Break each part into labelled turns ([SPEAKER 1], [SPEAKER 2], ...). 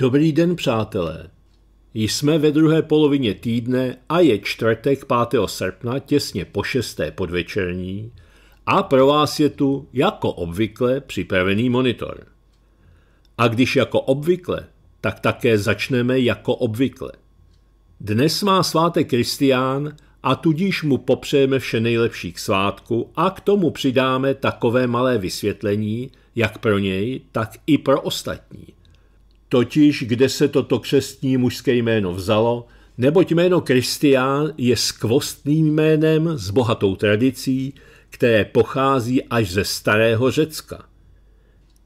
[SPEAKER 1] Dobrý den, přátelé. Jsme ve druhé polovině týdne a je čtvrtek 5. srpna, těsně po 6. podvečerní a pro vás je tu, jako obvykle, připravený monitor. A když jako obvykle, tak také začneme jako obvykle. Dnes má svátek Kristián a tudíž mu popřejeme vše nejlepší k svátku a k tomu přidáme takové malé vysvětlení, jak pro něj, tak i pro ostatní – totiž kde se toto křestní mužské jméno vzalo, neboť jméno Kristián je skvostným jménem s bohatou tradicí, které pochází až ze starého Řecka.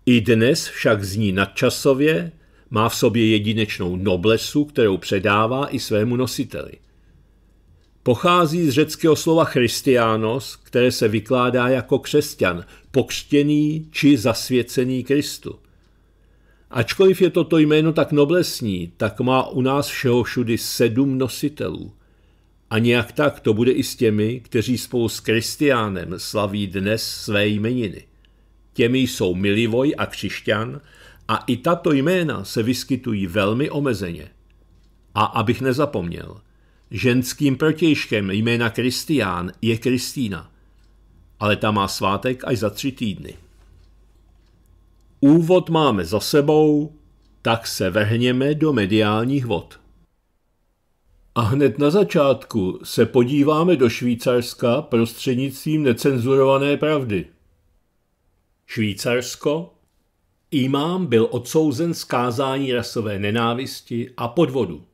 [SPEAKER 1] I dnes však zní nadčasově, má v sobě jedinečnou noblesu, kterou předává i svému nositeli. Pochází z řeckého slova christianos, které se vykládá jako křesťan, pokřtěný či zasvěcený Kristu – Ačkoliv je toto jméno tak noblesní, tak má u nás všeho všudy sedm nositelů. A nějak tak to bude i s těmi, kteří spolu s Kristiánem slaví dnes své jmeniny. Těmi jsou Milivoj a Křišťan a i tato jména se vyskytují velmi omezeně. A abych nezapomněl, ženským protějškem jména Kristián je Kristýna, ale ta má svátek až za tři týdny. Úvod máme za sebou, tak se vrhněme do mediálních vod. A hned na začátku se podíváme do Švýcarska prostřednictvím necenzurované pravdy. Švýcarsko. Imám byl odsouzen skázání rasové nenávisti a podvodu.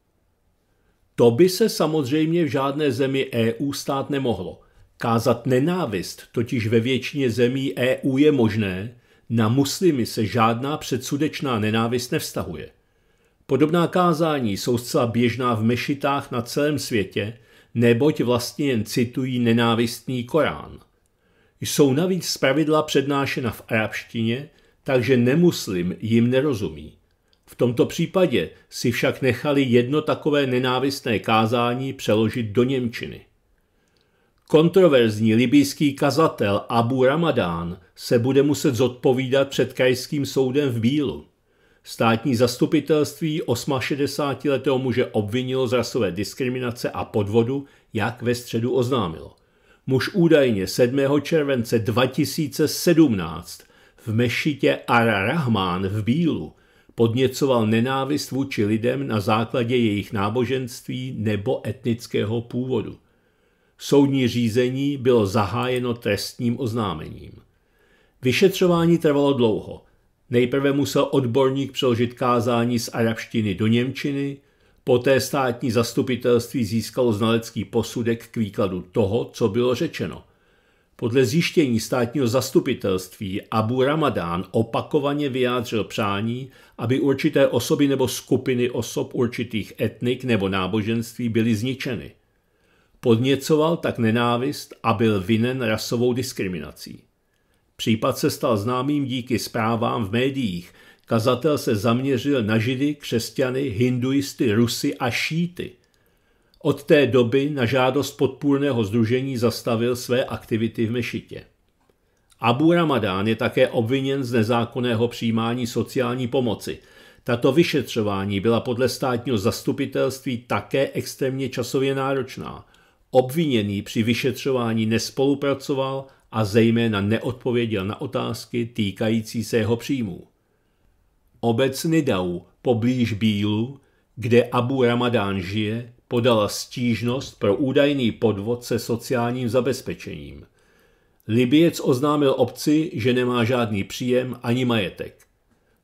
[SPEAKER 1] To by se samozřejmě v žádné zemi EU stát nemohlo. Kázat nenávist totiž ve většině zemí EU je možné, na muslimy se žádná předsudečná nenávist nevztahuje. Podobná kázání jsou zcela běžná v mešitách na celém světě, neboť vlastně jen citují nenávistný Korán. Jsou navíc zpravidla přednášena v arabštině, takže nemuslim jim nerozumí. V tomto případě si však nechali jedno takové nenávistné kázání přeložit do Němčiny. Kontroverzní libijský kazatel Abu Ramadán se bude muset zodpovídat před krajským soudem v Bílu. Státní zastupitelství 68-letého muže obvinilo z rasové diskriminace a podvodu, jak ve středu oznámilo. Muž údajně 7. července 2017 v mešitě Ar-Rahman v Bílu podněcoval nenávist vůči lidem na základě jejich náboženství nebo etnického původu. Soudní řízení bylo zahájeno trestním oznámením. Vyšetřování trvalo dlouho. Nejprve musel odborník přeložit kázání z arabštiny do němčiny, poté státní zastupitelství získalo znalecký posudek k výkladu toho, co bylo řečeno. Podle zjištění státního zastupitelství Abu Ramadán opakovaně vyjádřil přání, aby určité osoby nebo skupiny osob určitých etnik nebo náboženství byly zničeny. Podněcoval tak nenávist a byl vinen rasovou diskriminací. Případ se stal známým díky zprávám v médiích. Kazatel se zaměřil na židy, křesťany, hinduisty, rusy a šíty. Od té doby na žádost podpůrného združení zastavil své aktivity v mešitě. Abu Ramadán je také obviněn z nezákonného přijímání sociální pomoci. Tato vyšetřování byla podle státního zastupitelství také extrémně časově náročná – Obviněný při vyšetřování nespolupracoval a zejména neodpověděl na otázky týkající se jeho příjmů. Obec Nidau poblíž Bílu, kde Abu Ramadán žije, podala stížnost pro údajný podvod se sociálním zabezpečením. Libiec oznámil obci, že nemá žádný příjem ani majetek.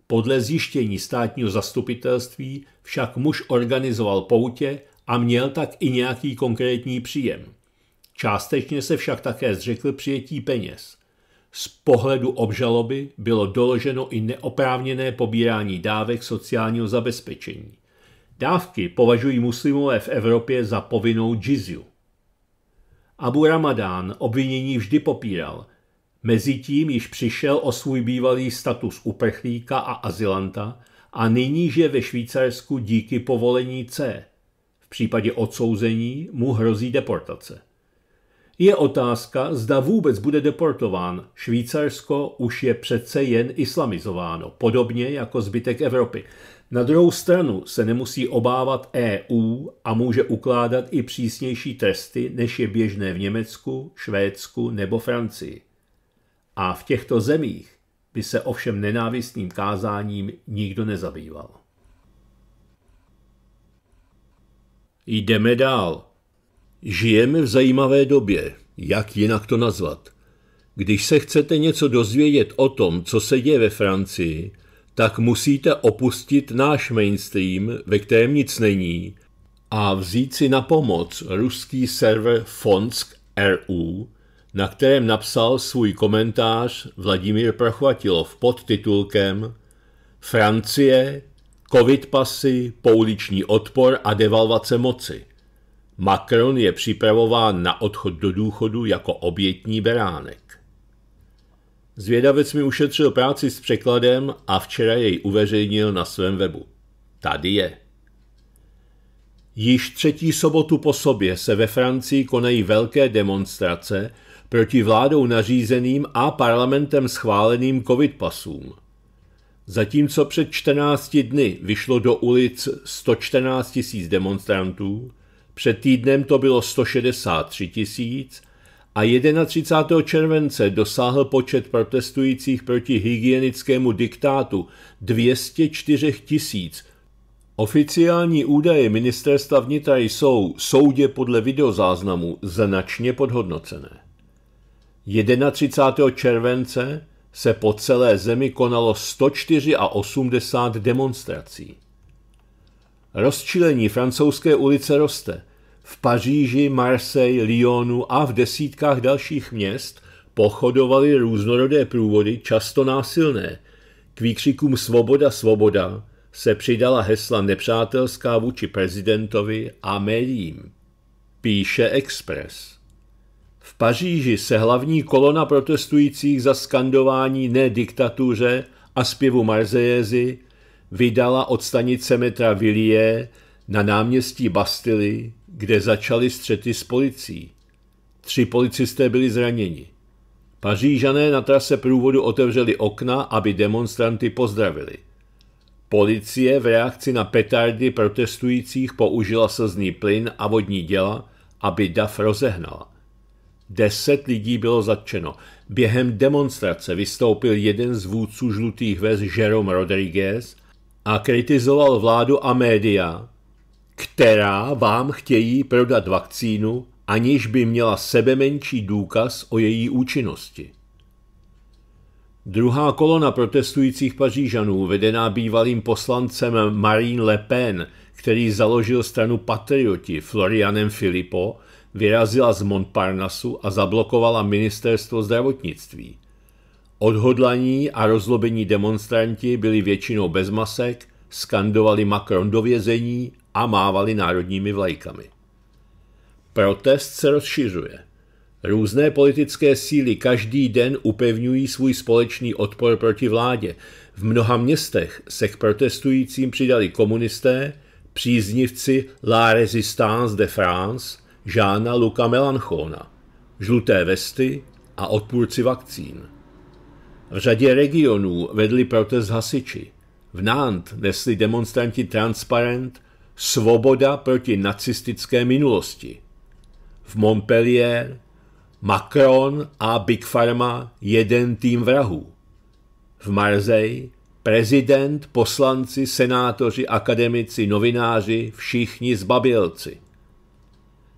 [SPEAKER 1] Podle zjištění státního zastupitelství však muž organizoval poutě a měl tak i nějaký konkrétní příjem. Částečně se však také zřekl přijetí peněz. Z pohledu obžaloby bylo doloženo i neoprávněné pobírání dávek sociálního zabezpečení. Dávky považují muslimové v Evropě za povinnou džizju. Abu Ramadán obvinění vždy popíral. Mezitím již přišel o svůj bývalý status uprchlíka a azylanta a nyní žije ve Švýcarsku díky povolení C případě odsouzení mu hrozí deportace. Je otázka, zda vůbec bude deportován. Švýcarsko už je přece jen islamizováno, podobně jako zbytek Evropy. Na druhou stranu se nemusí obávat EU a může ukládat i přísnější tresty, než je běžné v Německu, Švédsku nebo Francii. A v těchto zemích by se ovšem nenávistným kázáním nikdo nezabýval. Jdeme dál. Žijeme v zajímavé době, jak jinak to nazvat. Když se chcete něco dozvědět o tom, co se děje ve Francii, tak musíte opustit náš mainstream, ve kterém nic není, a vzít si na pomoc ruský server Fonsk RU, na kterém napsal svůj komentář Vladimír Prochvatilov pod titulkem Francie covid pasy, pouliční odpor a devalvace moci. Macron je připravován na odchod do důchodu jako obětní beránek. Zvědavec mi ušetřil práci s překladem a včera jej uveřejnil na svém webu. Tady je. Již třetí sobotu po sobě se ve Francii konají velké demonstrace proti vládou nařízeným a parlamentem schváleným covid pasům – Zatímco před 14 dny vyšlo do ulic 114 tisíc demonstrantů, před týdnem to bylo 163 tisíc a 31. července dosáhl počet protestujících proti hygienickému diktátu 204 tisíc. Oficiální údaje ministerstva vnitra jsou soudě podle videozáznamu značně podhodnocené. 31. července se po celé zemi konalo 184 demonstrací. Rozčilení francouzské ulice roste. V Paříži, Marseille, Lyonu a v desítkách dalších měst pochodovaly různorodé průvody, často násilné. K výkřikům Svoboda, svoboda se přidala hesla nepřátelská vůči prezidentovi a médiím. Píše Express. V Paříži se hlavní kolona protestujících za skandování ne diktatuře a zpěvu Marzejezy vydala od stanice metra Villiers na náměstí Bastily, kde začaly střety s policií. Tři policisté byli zraněni. Pařížané na trase průvodu otevřeli okna, aby demonstranty pozdravili. Policie v reakci na petardy protestujících použila slzný plyn a vodní děla, aby DAF rozehnala. Deset lidí bylo zatčeno. Během demonstrace vystoupil jeden z vůdců žlutých vez Jerome Rodriguez a kritizoval vládu a média, která vám chtějí prodat vakcínu, aniž by měla sebemenší důkaz o její účinnosti. Druhá kolona protestujících Pařížanů, vedená bývalým poslancem Marine Le Pen, který založil stranu Patrioti Florianem Filipo, vyrazila z Montparnasu a zablokovala ministerstvo zdravotnictví. Odhodlaní a rozlobení demonstranti byli většinou bez masek, skandovali Macron do vězení a mávali národními vlajkami. Protest se rozšiřuje. Různé politické síly každý den upevňují svůj společný odpor proti vládě. V mnoha městech se k protestujícím přidali komunisté, příznivci La Résistance de France, Žána Luka Melanchona, žluté vesty a odpůrci vakcín. V řadě regionů vedli protest hasiči. V Nant nesli demonstranti transparent Svoboda proti nacistické minulosti. V Montpellier Macron a Big Pharma jeden tým vrahů. V Marseille prezident, poslanci, senátoři, akademici, novináři, všichni zbabělci.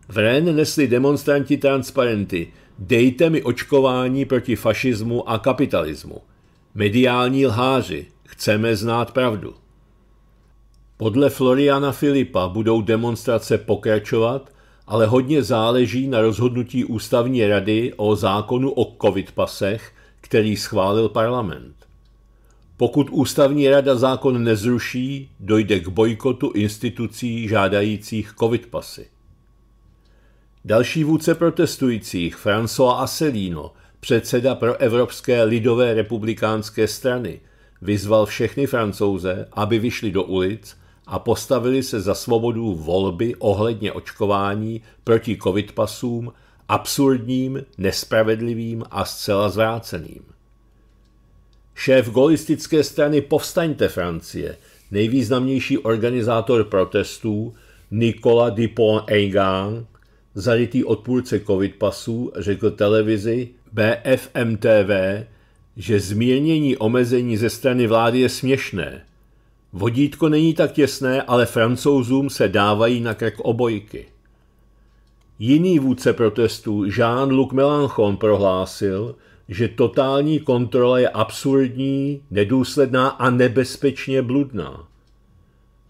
[SPEAKER 1] Ven nesli demonstranti transparenty Dejte mi očkování proti fašismu a kapitalismu. Mediální lháři, chceme znát pravdu. Podle Floriana Filipa budou demonstrace pokračovat, ale hodně záleží na rozhodnutí ústavní rady o zákonu o covid pasech, který schválil parlament. Pokud ústavní rada zákon nezruší, dojde k bojkotu institucí žádajících covid pasy. Další vůdce protestujících, François Asselineau, předseda pro Evropské lidové republikánské strany, vyzval všechny francouze, aby vyšli do ulic a postavili se za svobodu volby ohledně očkování proti covid pasům, absurdním, nespravedlivým a zcela zvráceným. Šéf golistické strany Povstaňte Francie, nejvýznamnější organizátor protestů, Nicolas dupont aignan zalitý odpůrce covid pasů, řekl televizi BFMTV, že zmírnění omezení ze strany vlády je směšné. Vodítko není tak těsné, ale francouzům se dávají na krk obojky. Jiný vůdce protestů Jean-Luc Melanchon prohlásil, že totální kontrola je absurdní, nedůsledná a nebezpečně bludná.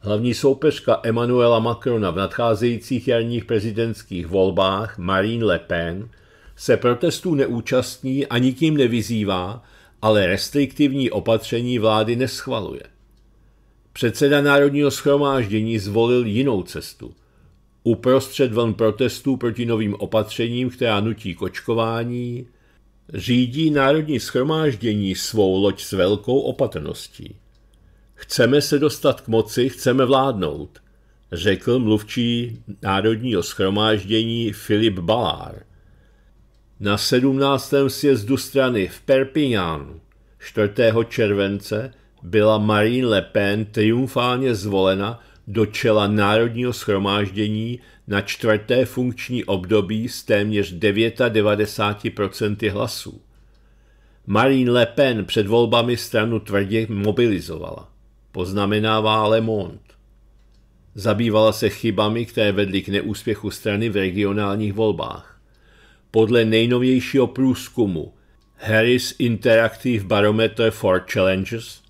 [SPEAKER 1] Hlavní soupeřka Emmanuela Macrona v nadcházejících jarních prezidentských volbách Marine Le Pen se protestů neúčastní a nikým nevyzývá, ale restriktivní opatření vlády neschvaluje. Předseda Národního schromáždění zvolil jinou cestu. Uprostřed vln protestů proti novým opatřením, která nutí kočkování, řídí Národní schromáždění svou loď s velkou opatrností. Chceme se dostat k moci, chceme vládnout, řekl mluvčí Národního schromáždění Filip Balár. Na 17. sjezdu strany v Perpignanu 4. července byla Marine Le Pen triumfálně zvolena do čela Národního schromáždění na čtvrté funkční období s téměř 99% hlasů. Marine Le Pen před volbami stranu tvrdě mobilizovala poznamenává Le Monde. Zabývala se chybami, které vedly k neúspěchu strany v regionálních volbách. Podle nejnovějšího průzkumu Harris Interactive Barometer for Challenges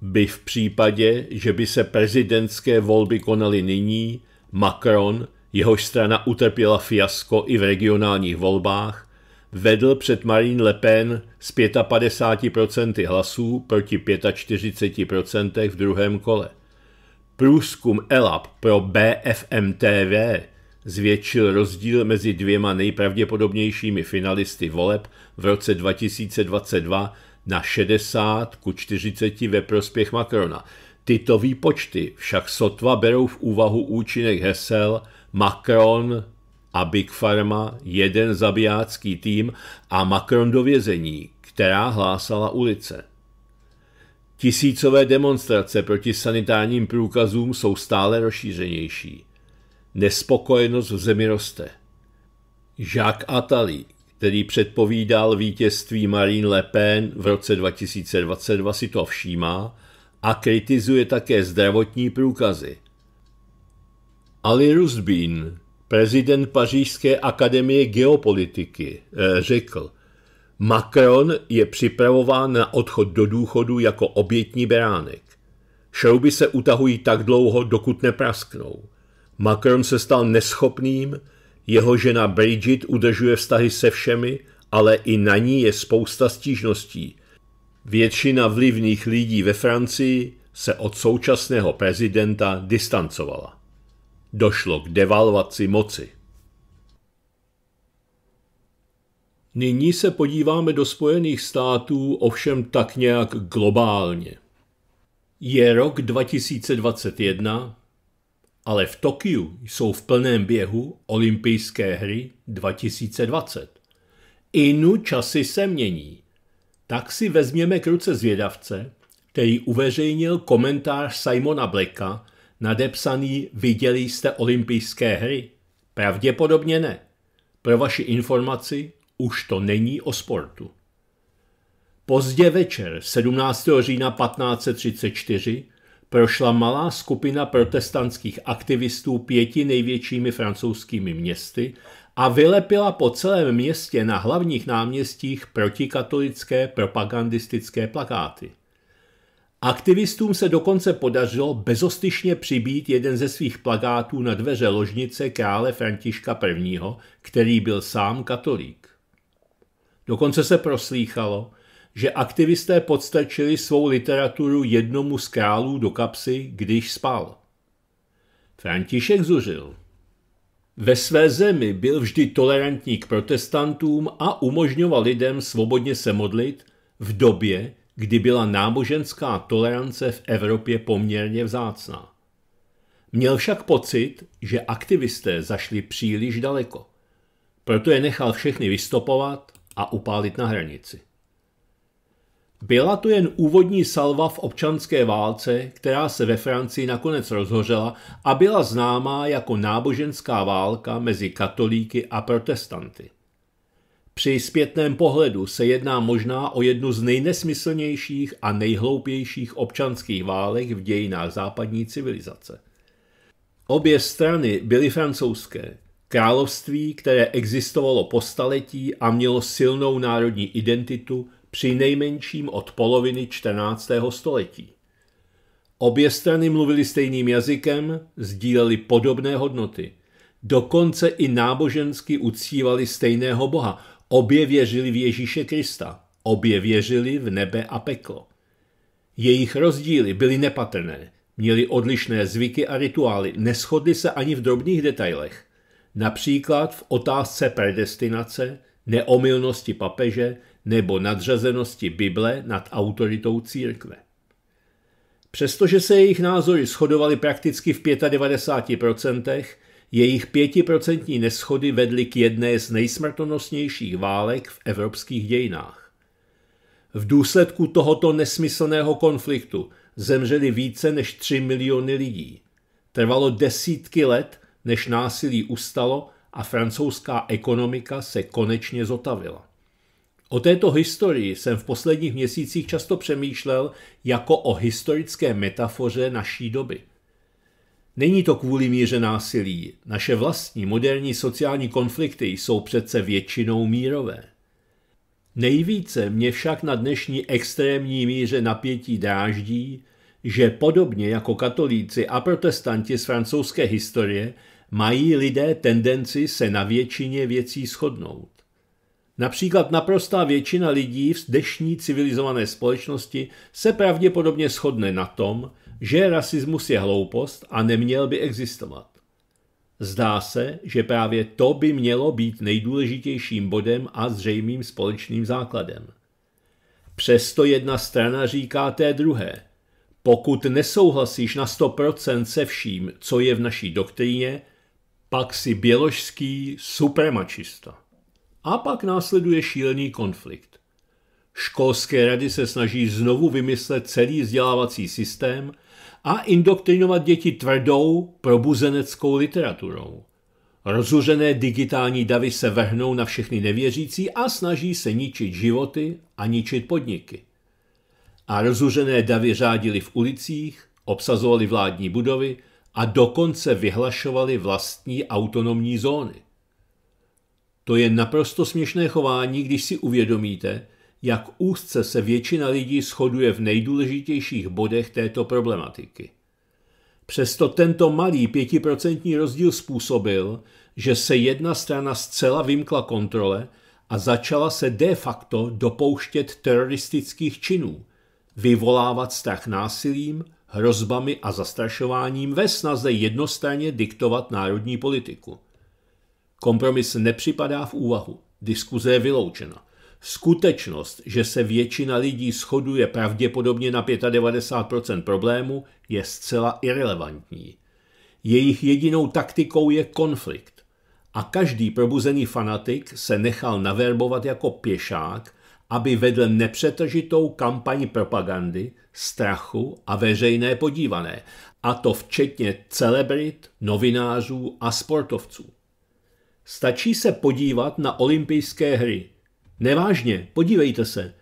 [SPEAKER 1] by v případě, že by se prezidentské volby konaly nyní, Macron, jehož strana utrpěla fiasko i v regionálních volbách, vedl před Marine Le Pen s 55% hlasů proti 45% v druhém kole. Průzkum ELAP pro BFMTV zvětšil rozdíl mezi dvěma nejpravděpodobnějšími finalisty voleb v roce 2022 na 60 ku 40 ve prospěch Macrona. Tyto výpočty však sotva berou v úvahu účinek hesel Macron a Big Pharma jeden zabijácký tým a Macron do vězení, která hlásala ulice. Tisícové demonstrace proti sanitárním průkazům jsou stále rozšířenější. Nespokojenost v zemi roste. Jacques Attali, který předpovídal vítězství Marine Le Pen v roce 2022, si to všímá a kritizuje také zdravotní průkazy. Ali Rusbin, Prezident Pařížské akademie geopolitiky eh, řekl, Macron je připravován na odchod do důchodu jako obětní beránek. Šrouby se utahují tak dlouho, dokud neprasknou. Macron se stal neschopným, jeho žena Bridget udržuje vztahy se všemi, ale i na ní je spousta stížností. Většina vlivných lidí ve Francii se od současného prezidenta distancovala došlo k devalvaci moci. Nyní se podíváme do Spojených států, ovšem tak nějak globálně. Je rok 2021, ale v Tokiu jsou v plném běhu olympijské hry 2020. Inu časy se mění. Tak si vezměme k ruce zvědavce, který uveřejnil komentář Simona Blacka nadepsaný Viděli jste olympijské hry? Pravděpodobně ne. Pro vaši informaci už to není o sportu. Pozdě večer 17. října 1534 prošla malá skupina protestantských aktivistů pěti největšími francouzskými městy a vylepila po celém městě na hlavních náměstích protikatolické propagandistické plakáty. Aktivistům se dokonce podařilo bezostyšně přibít jeden ze svých plagátů na dveře ložnice krále Františka I., který byl sám katolík. Dokonce se proslýchalo, že aktivisté podstrčili svou literaturu jednomu z králů do kapsy, když spal. František zuřil. Ve své zemi byl vždy tolerantní k protestantům a umožňoval lidem svobodně se modlit v době, kdy byla náboženská tolerance v Evropě poměrně vzácná. Měl však pocit, že aktivisté zašli příliš daleko. Proto je nechal všechny vystopovat a upálit na hranici. Byla to jen úvodní salva v občanské válce, která se ve Francii nakonec rozhořela a byla známá jako náboženská válka mezi katolíky a protestanty. Při zpětném pohledu se jedná možná o jednu z nejnesmyslnějších a nejhloupějších občanských válek v dějinách západní civilizace. Obě strany byly francouzské, království, které existovalo po staletí a mělo silnou národní identitu při nejmenším od poloviny 14. století. Obě strany mluvily stejným jazykem, sdíleli podobné hodnoty. Dokonce i nábožensky uctívali stejného boha – Obě věřili v Ježíše Krista, obě věřili v nebe a peklo. Jejich rozdíly byly nepatrné, měli odlišné zvyky a rituály, neschodli se ani v drobných detailech. Například v otázce predestinace, neomylnosti papeže nebo nadřazenosti Bible nad autoritou církve. Přestože se jejich názory shodovaly prakticky v 95%, jejich pětiprocentní neschody vedly k jedné z nejsmrtonosnějších válek v evropských dějinách. V důsledku tohoto nesmyslného konfliktu zemřeli více než 3 miliony lidí. Trvalo desítky let, než násilí ustalo a francouzská ekonomika se konečně zotavila. O této historii jsem v posledních měsících často přemýšlel jako o historické metafoře naší doby – Není to kvůli míře násilí. Naše vlastní moderní sociální konflikty jsou přece většinou mírové. Nejvíce mě však na dnešní extrémní míře napětí dráždí, že podobně jako katolíci a protestanti z francouzské historie mají lidé tendenci se na většině věcí shodnout. Například naprostá většina lidí v dnešní civilizované společnosti se pravděpodobně shodne na tom, že rasismus je hloupost a neměl by existovat. Zdá se, že právě to by mělo být nejdůležitějším bodem a zřejmým společným základem. Přesto jedna strana říká té druhé. Pokud nesouhlasíš na 100% se vším, co je v naší doktríně, pak si běložský supremačista. A pak následuje šílený konflikt. Školské rady se snaží znovu vymyslet celý vzdělávací systém – a indoktrinovat děti tvrdou probuzeneckou literaturou. Rozuřené digitální davy se vrhnou na všechny nevěřící a snaží se ničit životy a ničit podniky. A rozuřené davy řádili v ulicích, obsazovali vládní budovy a dokonce vyhlašovali vlastní autonomní zóny. To je naprosto směšné chování, když si uvědomíte, jak úzce se většina lidí shoduje v nejdůležitějších bodech této problematiky. Přesto tento malý pětiprocentní rozdíl způsobil, že se jedna strana zcela vymkla kontrole a začala se de facto dopouštět teroristických činů, vyvolávat strach násilím, hrozbami a zastrašováním ve snaze jednostranně diktovat národní politiku. Kompromis nepřipadá v úvahu, diskuze je vyloučena – Skutečnost, že se většina lidí shoduje pravděpodobně na 95% problému, je zcela irrelevantní. Jejich jedinou taktikou je konflikt. A každý probuzený fanatik se nechal naverbovat jako pěšák, aby vedl nepřetržitou kampaní propagandy, strachu a veřejné podívané, a to včetně celebrit, novinářů a sportovců. Stačí se podívat na olympijské hry – Nevážně, podívejte se.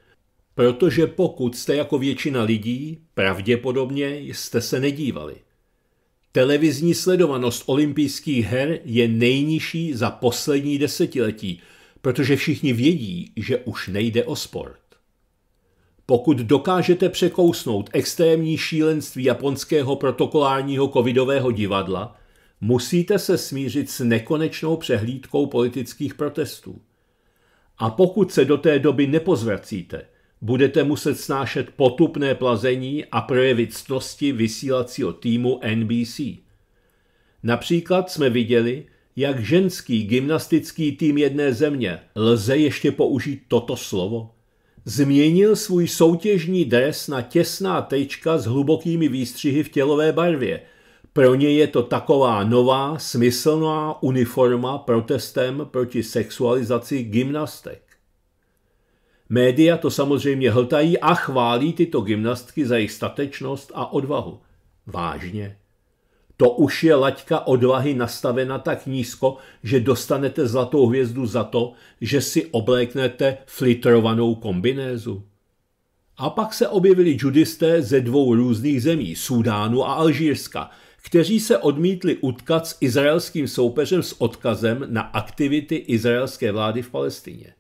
[SPEAKER 1] Protože pokud jste jako většina lidí, pravděpodobně jste se nedívali. Televizní sledovanost olympijských her je nejnižší za poslední desetiletí, protože všichni vědí, že už nejde o sport. Pokud dokážete překousnout extrémní šílenství japonského protokolárního covidového divadla, musíte se smířit s nekonečnou přehlídkou politických protestů. A pokud se do té doby nepozvracíte, budete muset snášet potupné plazení a projevit ctnosti vysílacího týmu NBC. Například jsme viděli, jak ženský gymnastický tým jedné země, lze ještě použít toto slovo, změnil svůj soutěžní dres na těsná tečka s hlubokými výstřihy v tělové barvě, pro ně je to taková nová smyslná uniforma protestem proti sexualizaci gymnastek. Média to samozřejmě hltají a chválí tyto gymnastky za jejich statečnost a odvahu. Vážně. To už je laťka odvahy nastavena tak nízko, že dostanete zlatou hvězdu za to, že si obléknete flitrovanou kombinézu. A pak se objevili judisté ze dvou různých zemí, Súdánu a Alžírska – kteří se odmítli utkat s izraelským soupeřem s odkazem na aktivity izraelské vlády v Palestině.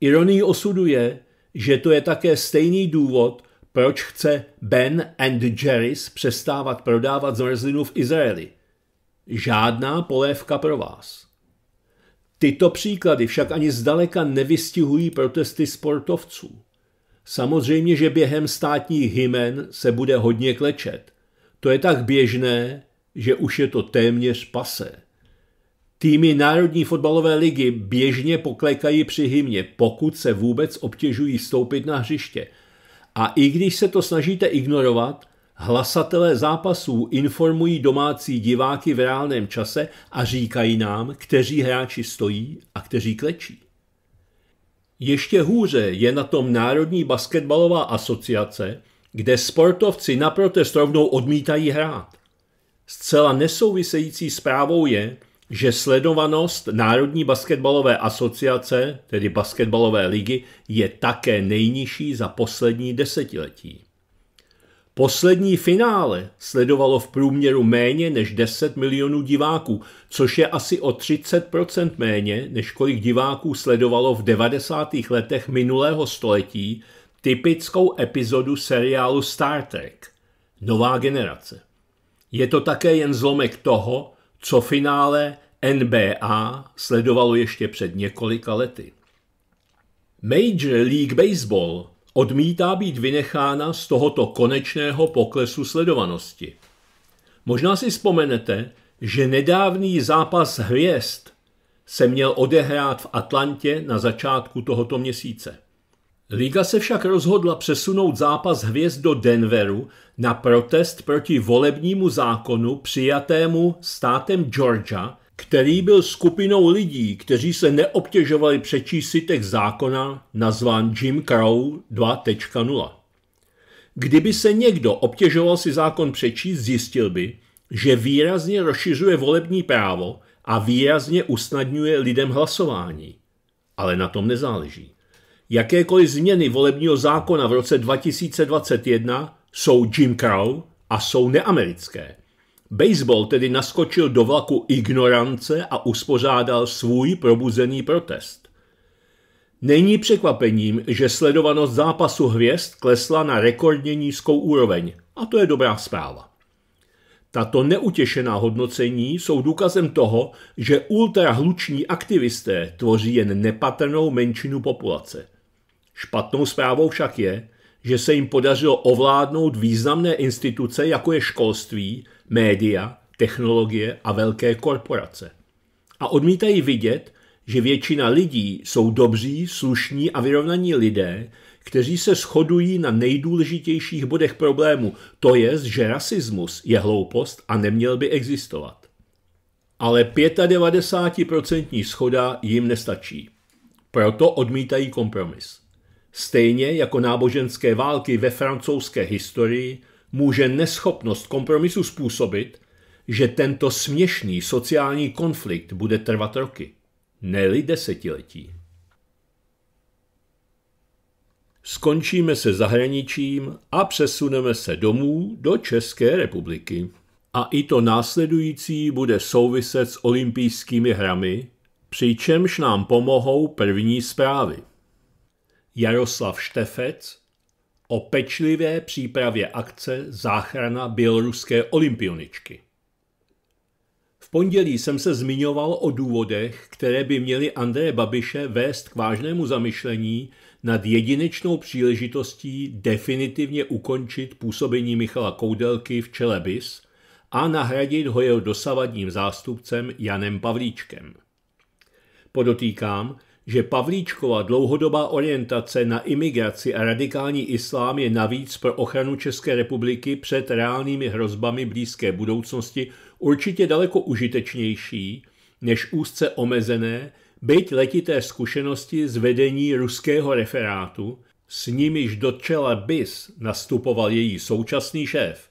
[SPEAKER 1] Ironií osudu je, že to je také stejný důvod, proč chce Ben and Jerry's přestávat prodávat zmrzlinu v Izraeli. Žádná polévka pro vás. Tyto příklady však ani zdaleka nevystihují protesty sportovců. Samozřejmě, že během státních hymen se bude hodně klečet – to je tak běžné, že už je to téměř pase. Týmy Národní fotbalové ligy běžně poklekají při hymně, pokud se vůbec obtěžují stoupit na hřiště. A i když se to snažíte ignorovat, hlasatelé zápasů informují domácí diváky v reálném čase a říkají nám, kteří hráči stojí a kteří klečí. Ještě hůře je na tom Národní basketbalová asociace, kde sportovci na protest rovnou odmítají hrát. Zcela nesouvisející zprávou je, že sledovanost Národní basketbalové asociace, tedy basketbalové ligy, je také nejnižší za poslední desetiletí. Poslední finále sledovalo v průměru méně než 10 milionů diváků, což je asi o 30% méně, než kolik diváků sledovalo v 90. letech minulého století, typickou epizodu seriálu Star Trek – Nová generace. Je to také jen zlomek toho, co finále NBA sledovalo ještě před několika lety. Major League Baseball odmítá být vynechána z tohoto konečného poklesu sledovanosti. Možná si vzpomenete, že nedávný zápas hvězd se měl odehrát v Atlantě na začátku tohoto měsíce. Liga se však rozhodla přesunout zápas hvězd do Denveru na protest proti volebnímu zákonu přijatému státem Georgia, který byl skupinou lidí, kteří se neobtěžovali přečíst si zákona nazván Jim Crow 2.0. Kdyby se někdo obtěžoval si zákon přečíst, zjistil by, že výrazně rozšiřuje volební právo a výrazně usnadňuje lidem hlasování. Ale na tom nezáleží. Jakékoliv změny volebního zákona v roce 2021 jsou Jim Crow a jsou neamerické. Baseball tedy naskočil do vlaku ignorance a uspořádal svůj probuzený protest. Není překvapením, že sledovanost zápasu hvězd klesla na rekordně nízkou úroveň, a to je dobrá zpráva. Tato neutěšená hodnocení jsou důkazem toho, že ultrahluční aktivisté tvoří jen nepatrnou menšinu populace – Špatnou zprávou však je, že se jim podařilo ovládnout významné instituce, jako je školství, média, technologie a velké korporace. A odmítají vidět, že většina lidí jsou dobří, slušní a vyrovnaní lidé, kteří se shodují na nejdůležitějších bodech problému, to je, že rasismus je hloupost a neměl by existovat. Ale 95% schoda jim nestačí. Proto odmítají kompromis. Stejně jako náboženské války ve francouzské historii může neschopnost kompromisu způsobit, že tento směšný sociální konflikt bude trvat roky, ne-li desetiletí. Skončíme se zahraničím a přesuneme se domů do České republiky. A i to následující bude souviset s olympijskými hrami, přičemž nám pomohou první zprávy. Jaroslav Štefec o pečlivé přípravě akce Záchrana běloruské olympioničky. V pondělí jsem se zmiňoval o důvodech, které by měly André Babiše vést k vážnému zamyšlení nad jedinečnou příležitostí definitivně ukončit působení Michala Koudelky v čele BIS a nahradit ho jeho dosavadním zástupcem Janem Pavlíčkem. Podotýkám, že Pavlíčkova dlouhodobá orientace na imigraci a radikální islám je navíc pro ochranu České republiky před reálnými hrozbami blízké budoucnosti určitě daleko užitečnější než úzce omezené, byť letité zkušenosti z vedení ruského referátu, s nimiž do čela BIS nastupoval její současný šéf,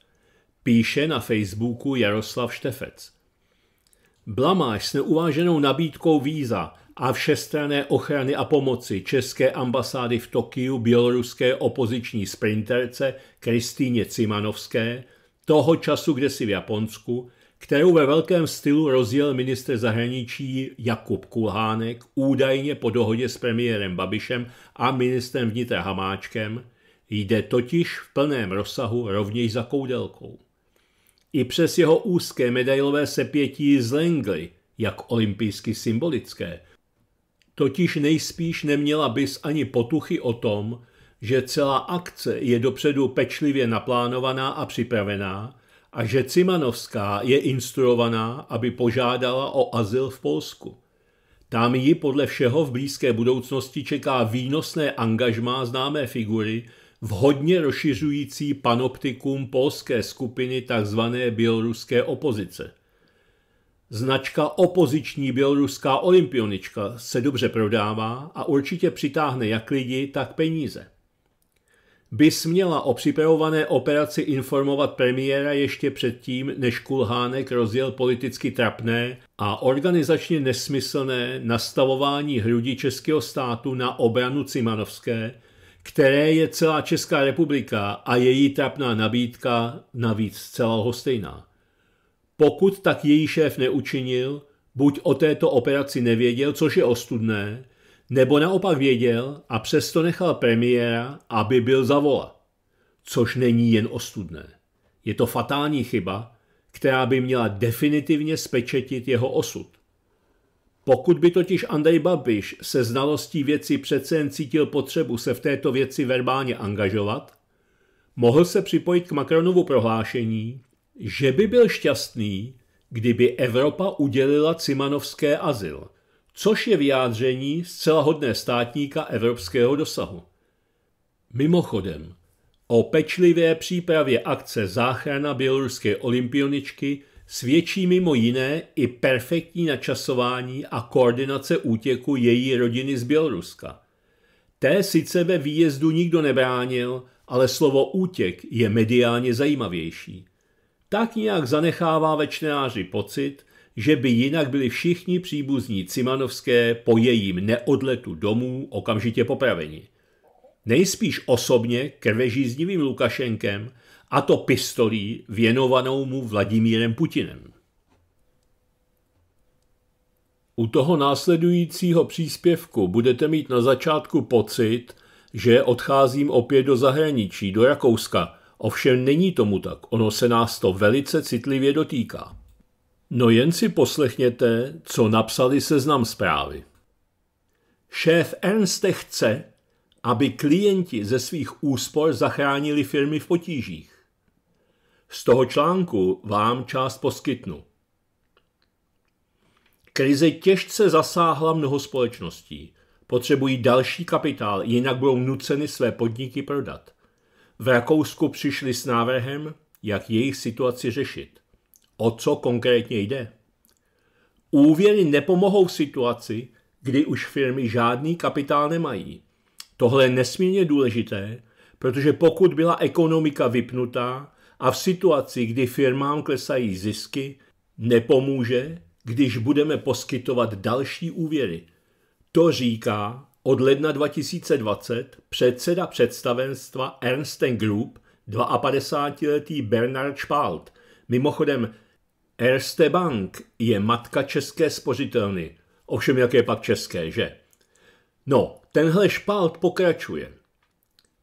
[SPEAKER 1] píše na Facebooku Jaroslav Štefec. Blamáš s neuváženou nabídkou víza – a všestrané ochrany a pomoci České ambasády v Tokiu běloruské opoziční sprinterce Kristýně Cimanovské, toho času kde si v Japonsku, kterou ve velkém stylu rozjel minister zahraničí Jakub Kulhánek údajně po dohodě s premiérem Babišem a ministrem vnitra Hamáčkem, jde totiž v plném rozsahu rovněž za koudelkou. I přes jeho úzké medailové sepětí z Langley, jak olympijsky symbolické, totiž nejspíš neměla bys ani potuchy o tom, že celá akce je dopředu pečlivě naplánovaná a připravená a že Cimanovská je instruovaná, aby požádala o azyl v Polsku. Tam ji podle všeho v blízké budoucnosti čeká výnosné angažmá známé figury, v hodně rozšiřující panoptikum polské skupiny tzv. běloruské opozice. Značka opoziční běloruská olympionička se dobře prodává a určitě přitáhne jak lidi, tak peníze. Bys měla o připravované operaci informovat premiéra ještě předtím, než Kulhánek rozjel politicky trapné a organizačně nesmyslné nastavování hrudi českého státu na obranu Cimanovské, které je celá Česká republika a její trapná nabídka navíc celého stejná. Pokud tak její šéf neučinil, buď o této operaci nevěděl, což je ostudné, nebo naopak věděl a přesto nechal premiéra, aby byl zavola. Což není jen ostudné. Je to fatální chyba, která by měla definitivně spečetit jeho osud. Pokud by totiž Andrej Babiš se znalostí věci přece jen cítil potřebu se v této věci verbálně angažovat, mohl se připojit k Macronovu prohlášení, že by byl šťastný, kdyby Evropa udělila Cimanovské azyl, což je vyjádření zcela hodné státníka evropského dosahu. Mimochodem, o pečlivé přípravě akce záchrana běloruské olympioničky svědčí mimo jiné i perfektní načasování a koordinace útěku její rodiny z Běloruska. Té sice ve výjezdu nikdo nebránil, ale slovo útěk je mediálně zajímavější – tak nějak zanechává ve čtenáři pocit, že by jinak byli všichni příbuzní Cimanovské po jejím neodletu domů okamžitě popraveni. Nejspíš osobně krvežíznivým Lukašenkem a to pistolí věnovanou mu Vladimírem Putinem. U toho následujícího příspěvku budete mít na začátku pocit, že odcházím opět do zahraničí, do Rakouska, Ovšem není tomu tak, ono se nás to velice citlivě dotýká. No jen si poslechněte, co napsali seznam zprávy. Šéf Ernste chce, aby klienti ze svých úspor zachránili firmy v potížích. Z toho článku vám část poskytnu. Krize těžce zasáhla mnoho společností. Potřebují další kapitál, jinak budou nuceny své podniky prodat. V Rakousku přišli s návrhem, jak jejich situaci řešit. O co konkrétně jde? Úvěry nepomohou v situaci, kdy už firmy žádný kapitál nemají. Tohle je nesmírně důležité, protože pokud byla ekonomika vypnutá a v situaci, kdy firmám klesají zisky, nepomůže, když budeme poskytovat další úvěry. To říká od ledna 2020 předseda představenstva Ernst Group, 52-letý Bernard Špalt. Mimochodem, Erste Bank je matka české spořitelny. Ovšem, jak je pak české, že? No, tenhle Špalt pokračuje.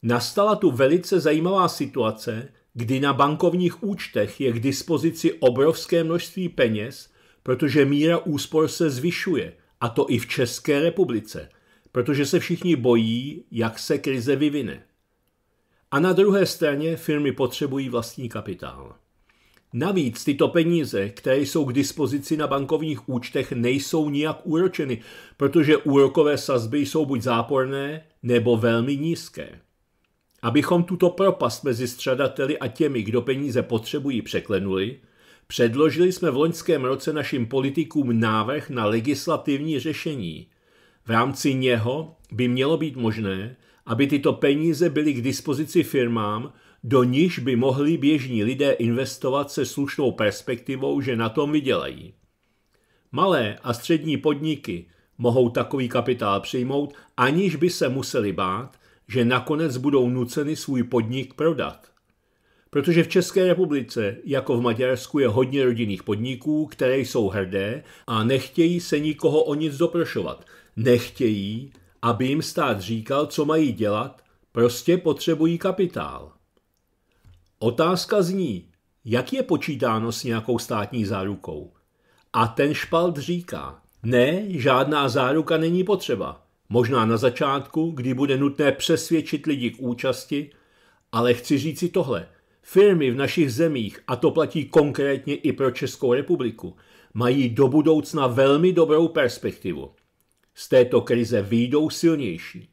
[SPEAKER 1] Nastala tu velice zajímavá situace, kdy na bankovních účtech je k dispozici obrovské množství peněz, protože míra úspor se zvyšuje, a to i v České republice – protože se všichni bojí, jak se krize vyvine. A na druhé straně firmy potřebují vlastní kapitál. Navíc tyto peníze, které jsou k dispozici na bankovních účtech, nejsou nijak úročeny, protože úrokové sazby jsou buď záporné nebo velmi nízké. Abychom tuto propast mezi střadateli a těmi, kdo peníze potřebují, překlenuli, předložili jsme v loňském roce našim politikům návrh na legislativní řešení, v rámci něho by mělo být možné, aby tyto peníze byly k dispozici firmám, do níž by mohli běžní lidé investovat se slušnou perspektivou, že na tom vydělají. Malé a střední podniky mohou takový kapitál přijmout, aniž by se museli bát, že nakonec budou nuceny svůj podnik prodat. Protože v České republice, jako v Maďarsku, je hodně rodinných podniků, které jsou hrdé a nechtějí se nikoho o nic doprošovat – nechtějí, aby jim stát říkal, co mají dělat, prostě potřebují kapitál. Otázka zní, jak je počítáno s nějakou státní zárukou? A ten špalt říká, ne, žádná záruka není potřeba. Možná na začátku, kdy bude nutné přesvědčit lidi k účasti, ale chci říci tohle. Firmy v našich zemích, a to platí konkrétně i pro Českou republiku, mají do budoucna velmi dobrou perspektivu. Z této krize výjdou silnější.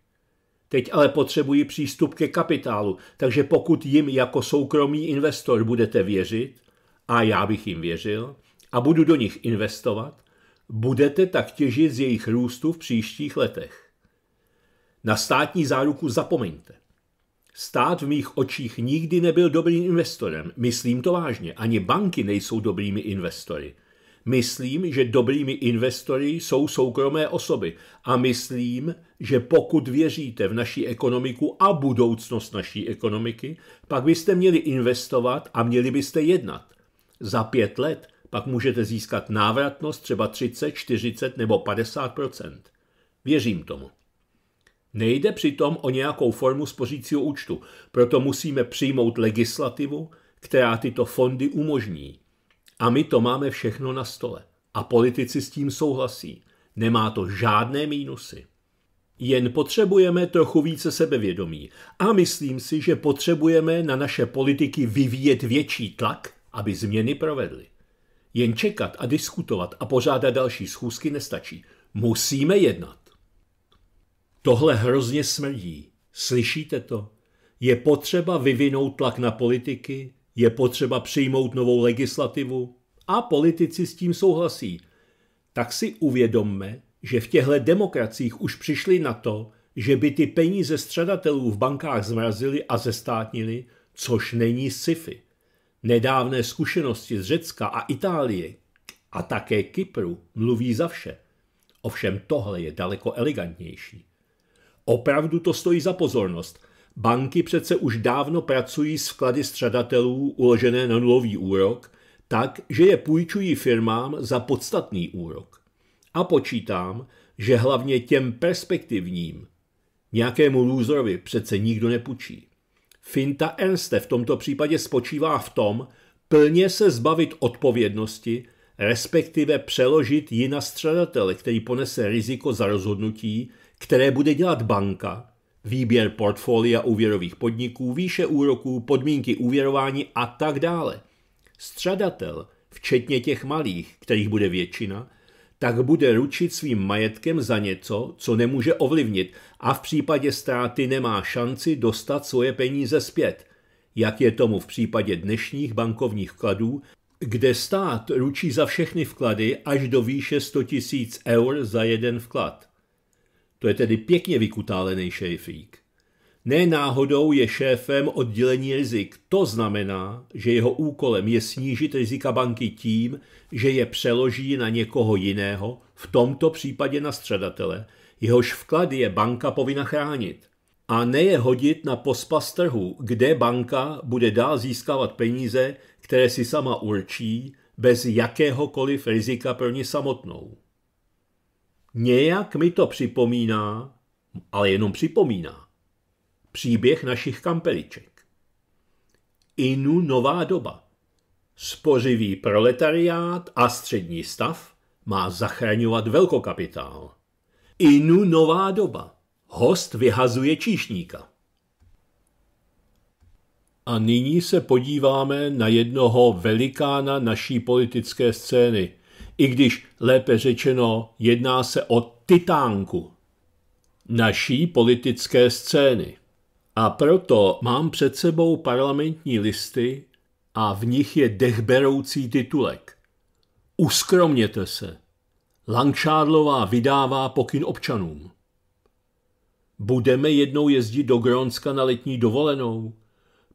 [SPEAKER 1] Teď ale potřebují přístup ke kapitálu, takže pokud jim jako soukromý investor budete věřit, a já bych jim věřil, a budu do nich investovat, budete tak těžit z jejich růstu v příštích letech. Na státní záruku zapomeňte. Stát v mých očích nikdy nebyl dobrým investorem, myslím to vážně, ani banky nejsou dobrými investory. Myslím, že dobrými investory jsou soukromé osoby a myslím, že pokud věříte v naší ekonomiku a budoucnost naší ekonomiky, pak byste měli investovat a měli byste jednat. Za pět let pak můžete získat návratnost třeba 30, 40 nebo 50 Věřím tomu. Nejde přitom o nějakou formu spořícího účtu, proto musíme přijmout legislativu, která tyto fondy umožní. A my to máme všechno na stole. A politici s tím souhlasí. Nemá to žádné mínusy. Jen potřebujeme trochu více sebevědomí a myslím si, že potřebujeme na naše politiky vyvíjet větší tlak, aby změny provedly. Jen čekat a diskutovat a pořádat další schůzky nestačí. Musíme jednat. Tohle hrozně smrdí. Slyšíte to? Je potřeba vyvinout tlak na politiky, je potřeba přijmout novou legislativu a politici s tím souhlasí. Tak si uvědomme, že v těchto demokracích už přišli na to, že by ty peníze středatelů v bankách zmrazili a zestátnili, což není sci-fi. Nedávné zkušenosti z Řecka a Itálie a také Kypru mluví za vše. Ovšem tohle je daleko elegantnější. Opravdu to stojí za pozornost – Banky přece už dávno pracují s vklady střadatelů uložené na nulový úrok, tak, že je půjčují firmám za podstatný úrok. A počítám, že hlavně těm perspektivním, nějakému lůzorovi přece nikdo nepůjčí. Finta Ernste v tomto případě spočívá v tom, plně se zbavit odpovědnosti, respektive přeložit ji na střadatele, který ponese riziko za rozhodnutí, které bude dělat banka, Výběr portfolia úvěrových podniků, výše úroků, podmínky úvěrování a tak dále. Střadatel, včetně těch malých, kterých bude většina, tak bude ručit svým majetkem za něco, co nemůže ovlivnit a v případě ztráty nemá šanci dostat svoje peníze zpět, jak je tomu v případě dnešních bankovních vkladů, kde stát ručí za všechny vklady až do výše 100 000 eur za jeden vklad. To je tedy pěkně vykutálený šéfík. Ne náhodou je šéfem oddělení rizik. To znamená, že jeho úkolem je snížit rizika banky tím, že je přeloží na někoho jiného, v tomto případě na středatele, jehož vklad je banka povinna chránit. A ne je hodit na pospas trhu, kde banka bude dál získávat peníze, které si sama určí, bez jakéhokoliv rizika pro ně samotnou. Nějak mi to připomíná, ale jenom připomíná, příběh našich kampeliček. Inu nová doba. Spořivý proletariát a střední stav má zachraňovat velkokapitál. Inu nová doba. Host vyhazuje číšníka. A nyní se podíváme na jednoho velikána naší politické scény – i když lépe řečeno jedná se o titánku naší politické scény. A proto mám před sebou parlamentní listy a v nich je dechberoucí titulek. Uskromněte se. Langšádlová vydává pokyn občanům. Budeme jednou jezdit do Grónska na letní dovolenou.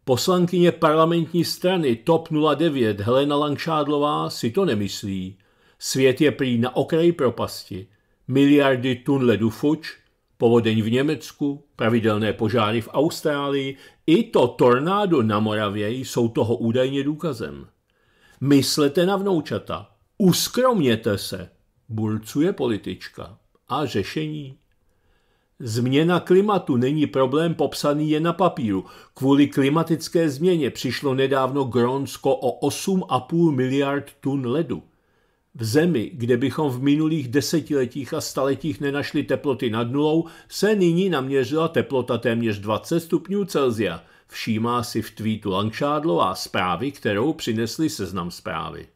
[SPEAKER 1] Poslankyně parlamentní strany TOP 09 Helena Langšádlová si to nemyslí Svět je prý na okraji propasti. Miliardy tun ledu fuč, povodeň v Německu, pravidelné požáry v Austrálii, i to tornádo na Moravě jsou toho údajně důkazem. Myslete na vnoučata, uskromněte se, burcuje politička. A řešení? Změna klimatu není problém popsaný jen na papíru. Kvůli klimatické změně přišlo nedávno Grónsko o 8,5 miliard tun ledu. V zemi, kde bychom v minulých desetiletích a staletích nenašli teploty nad nulou, se nyní naměřila teplota téměř 20 stupňů Celsia. Všímá si v tweetu Langšádlová zprávy, kterou přinesli seznam zprávy.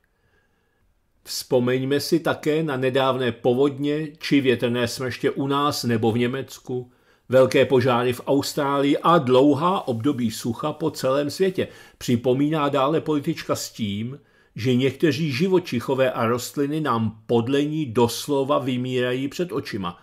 [SPEAKER 1] Vzpomeňme si také na nedávné povodně či větrné smrště u nás nebo v Německu, velké požáry v Austrálii a dlouhá období sucha po celém světě. Připomíná dále politička s tím, že někteří živočichové a rostliny nám podlení doslova vymírají před očima.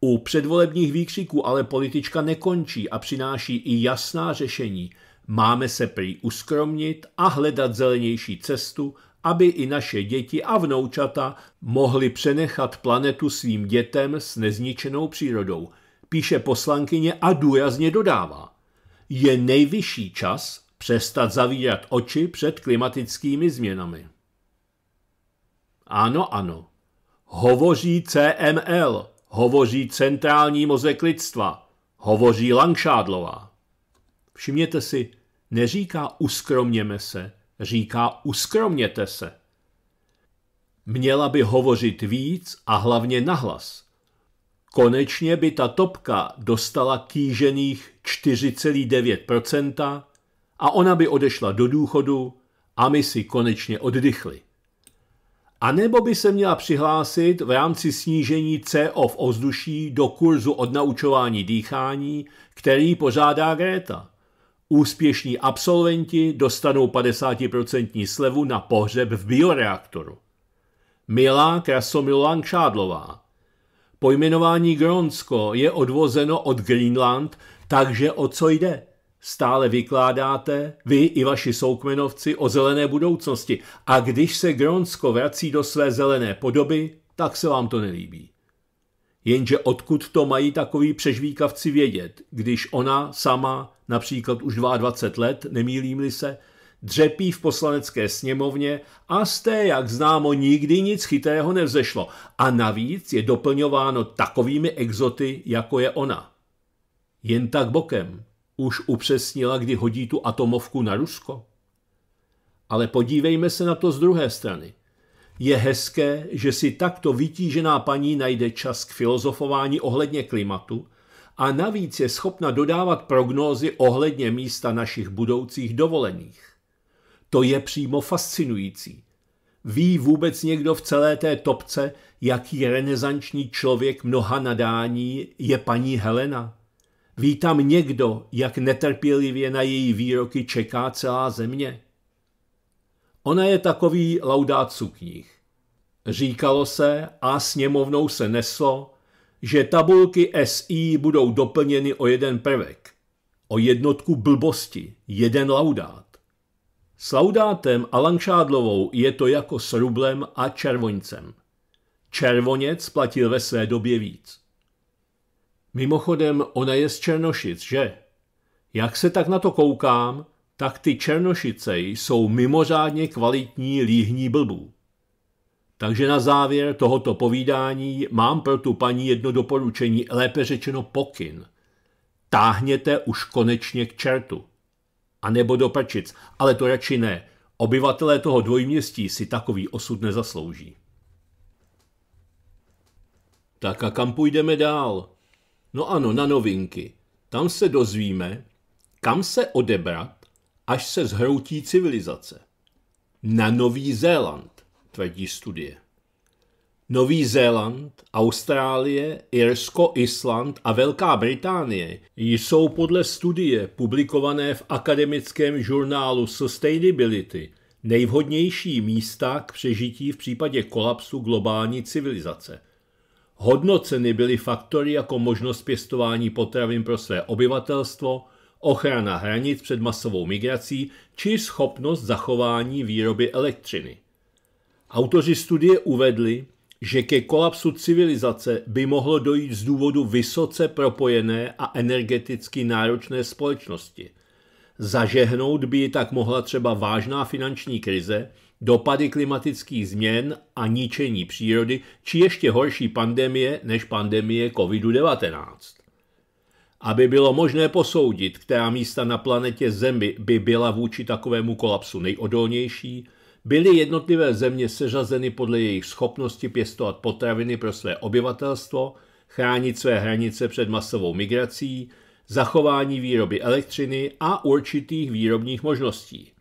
[SPEAKER 1] U předvolebních výkřiků ale politička nekončí a přináší i jasná řešení. Máme se prý uskromnit a hledat zelenější cestu, aby i naše děti a vnoučata mohli přenechat planetu svým dětem s nezničenou přírodou, píše poslankyně a důrazně dodává. Je nejvyšší čas, přestat zavírat oči před klimatickými změnami. Ano, ano. Hovoří CML, hovoří centrální mozek lidstva, hovoří Langšádlová. Všimněte si, neříká uskromněme se, říká uskromněte se. Měla by hovořit víc a hlavně nahlas. Konečně by ta topka dostala kýžených 4,9%, a ona by odešla do důchodu a my si konečně oddychli. A nebo by se měla přihlásit v rámci snížení CO v ozduší do kurzu naučování dýchání, který pořádá Greta. Úspěšní absolventi dostanou 50% slevu na pohřeb v bioreaktoru. Milá Krasomilan Šádlová. Pojmenování Gronsko je odvozeno od Greenland, takže o co jde? stále vykládáte, vy i vaši soukmenovci, o zelené budoucnosti. A když se Gronsko vrací do své zelené podoby, tak se vám to nelíbí. Jenže odkud to mají takový přežvíkavci vědět, když ona sama, například už 22 let, nemýlím-li se, dřepí v poslanecké sněmovně a z té, jak známo, nikdy nic chytého nevzešlo. A navíc je doplňováno takovými exoty, jako je ona. Jen tak bokem, už upřesnila, kdy hodí tu atomovku na Rusko? Ale podívejme se na to z druhé strany. Je hezké, že si takto vytížená paní najde čas k filozofování ohledně klimatu a navíc je schopna dodávat prognózy ohledně místa našich budoucích dovolených. To je přímo fascinující. Ví vůbec někdo v celé té topce, jaký renesanční člověk mnoha nadání je paní Helena? Ví tam někdo, jak netrpělivě na její výroky čeká celá země? Ona je takový laudát knih. Říkalo se a sněmovnou se neslo, že tabulky SI budou doplněny o jeden prvek, o jednotku blbosti, jeden laudát. S laudátem a Langšádlovou je to jako s rublem a červoncem. Červonec platil ve své době víc. Mimochodem, ona je z Černošic, že? Jak se tak na to koukám, tak ty Černošice jsou mimořádně kvalitní líhní blbů. Takže na závěr tohoto povídání mám pro tu paní jedno doporučení, lépe řečeno pokyn. Táhněte už konečně k čertu. A nebo do prčic, ale to radši ne. Obyvatelé toho dvojměstí si takový osud nezaslouží. Tak a kam půjdeme dál? No ano, na novinky. Tam se dozvíme, kam se odebrat, až se zhroutí civilizace. Na Nový Zéland, tvrdí studie. Nový Zéland, Austrálie, Irsko, Island a Velká Británie jsou podle studie publikované v akademickém žurnálu Sustainability nejvhodnější místa k přežití v případě kolapsu globální civilizace. Hodnoceny byly faktory jako možnost pěstování potravin pro své obyvatelstvo, ochrana hranic před masovou migrací či schopnost zachování výroby elektřiny. Autoři studie uvedli, že ke kolapsu civilizace by mohlo dojít z důvodu vysoce propojené a energeticky náročné společnosti. Zažehnout by ji tak mohla třeba vážná finanční krize – dopady klimatických změn a ničení přírody, či ještě horší pandemie než pandemie COVID-19. Aby bylo možné posoudit, která místa na planetě Zemi by byla vůči takovému kolapsu nejodolnější, byly jednotlivé země seřazeny podle jejich schopnosti pěstovat potraviny pro své obyvatelstvo, chránit své hranice před masovou migrací, zachování výroby elektřiny a určitých výrobních možností.